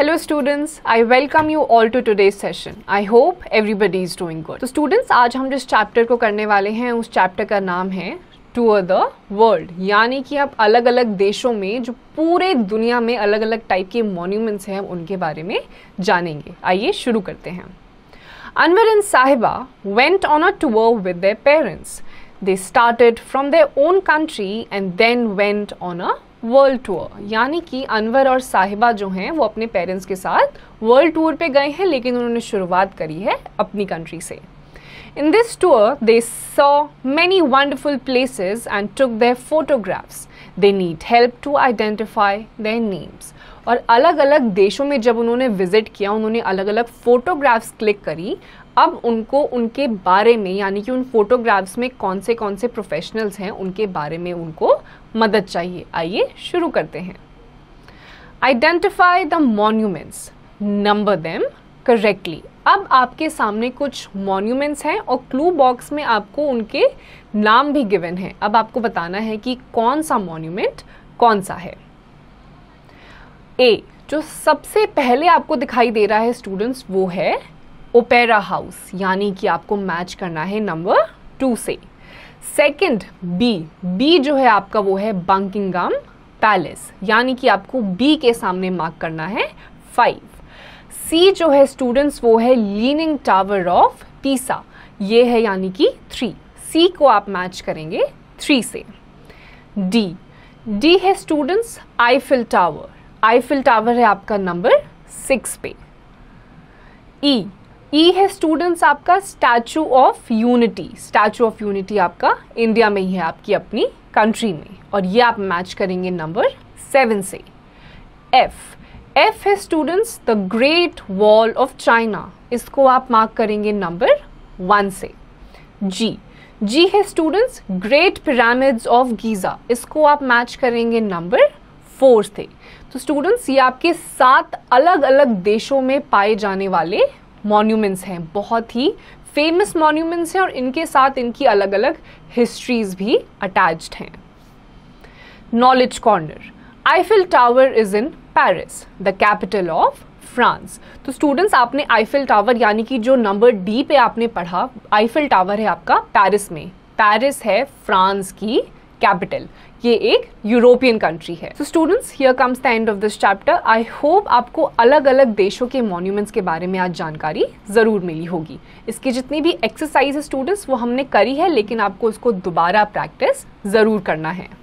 hello students I welcome you all to today session I hope everybody is doing good तो students आज हम जिस chapter को करने वाले हैं उस चैप्टर का नाम है टूअर द वर्ल्ड यानी कि आप अलग अलग देशों में जो पूरे दुनिया में अलग अलग टाइप के मोन्यूमेंट्स हैं उनके बारे में जानेंगे आइए शुरू करते हैं Anwar and Sahiba went on a tour with the parents they started from the own country and then went on a world tour यानी कि अनवर और साहिबा जो हैं वो अपने पेरेंट्स के साथ वर्ल्ड टूर पे गए हैं लेकिन उन्होंने शुरुआत करी है अपनी कंट्री से in this tour they saw many wonderful places and took their photographs they need help to identify their names और अलग अलग देशों में जब उन्होंने विजिट किया उन्होंने अलग अलग फोटोग्राफ्स क्लिक करी अब उनको उनके बारे में यानी कि उन फोटोग्राफ्स में कौन से कौन से प्रोफेशनल्स हैं उनके बारे में उनको मदद चाहिए आइए शुरू करते हैं identify the monuments number them correctly अब आपके सामने कुछ मॉन्यूमेंट्स हैं और क्लू बॉक्स में आपको उनके नाम भी गिवन है अब आपको बताना है कि कौन सा मॉन्यूमेंट कौन सा है ए जो सबसे पहले आपको दिखाई दे रहा है स्टूडेंट्स वो है ओपेरा हाउस यानी कि आपको मैच करना है नंबर टू से सेकंड बी बी जो है आपका वो है बंकिंगम पैलेस यानी कि आपको बी के सामने मार्क करना है फाइव सी जो है स्टूडेंट्स वो है लीनिंग टावर ऑफ पीसा ये है यानी कि थ्री सी को आप मैच करेंगे थ्री से डी डी है students Eiffel Tower Eiffel Tower है आपका नंबर सिक्स पे ई e, ई e है स्टूडेंट्स आपका Statue of Unity Statue of Unity आपका इंडिया में ही है आपकी अपनी कंट्री में और ये आप मैच करेंगे नंबर सेवन से एफ एफ है students the Great Wall of China इसको आप मार्क करेंगे नंबर वन से जी जी है students Great Pyramids of Giza इसको आप मैच करेंगे नंबर फोर से तो स्टूडेंट्स ये आपके सात अलग अलग देशों में पाए जाने वाले मॉन्यूमेंट्स हैं बहुत ही फेमस मॉन्यूमेंट्स हैं और इनके साथ इनकी अलग अलग हिस्ट्रीज भी अटैच्ड हैं knowledge corner Eiffel Tower is in Paris the capital of France तो स्टूडेंट्स आपने आईफिल टावर यानी कि जो नंबर डी पे आपने पढ़ा आईफिल टावर है आपका पेरिस में पेरिस है फ्रांस की कैपिटल ये एक यूरोपियन कंट्री है so students here comes the end of this chapter I hope आपको अलग अलग देशों के मोन्यूमेंट्स के बारे में आज जानकारी ज़रूर मिली होगी इसकी जितनी भी एक्सरसाइज है स्टूडेंट्स वो हमने करी है लेकिन आपको उसको दोबारा प्रैक्टिस ज़रूर करना है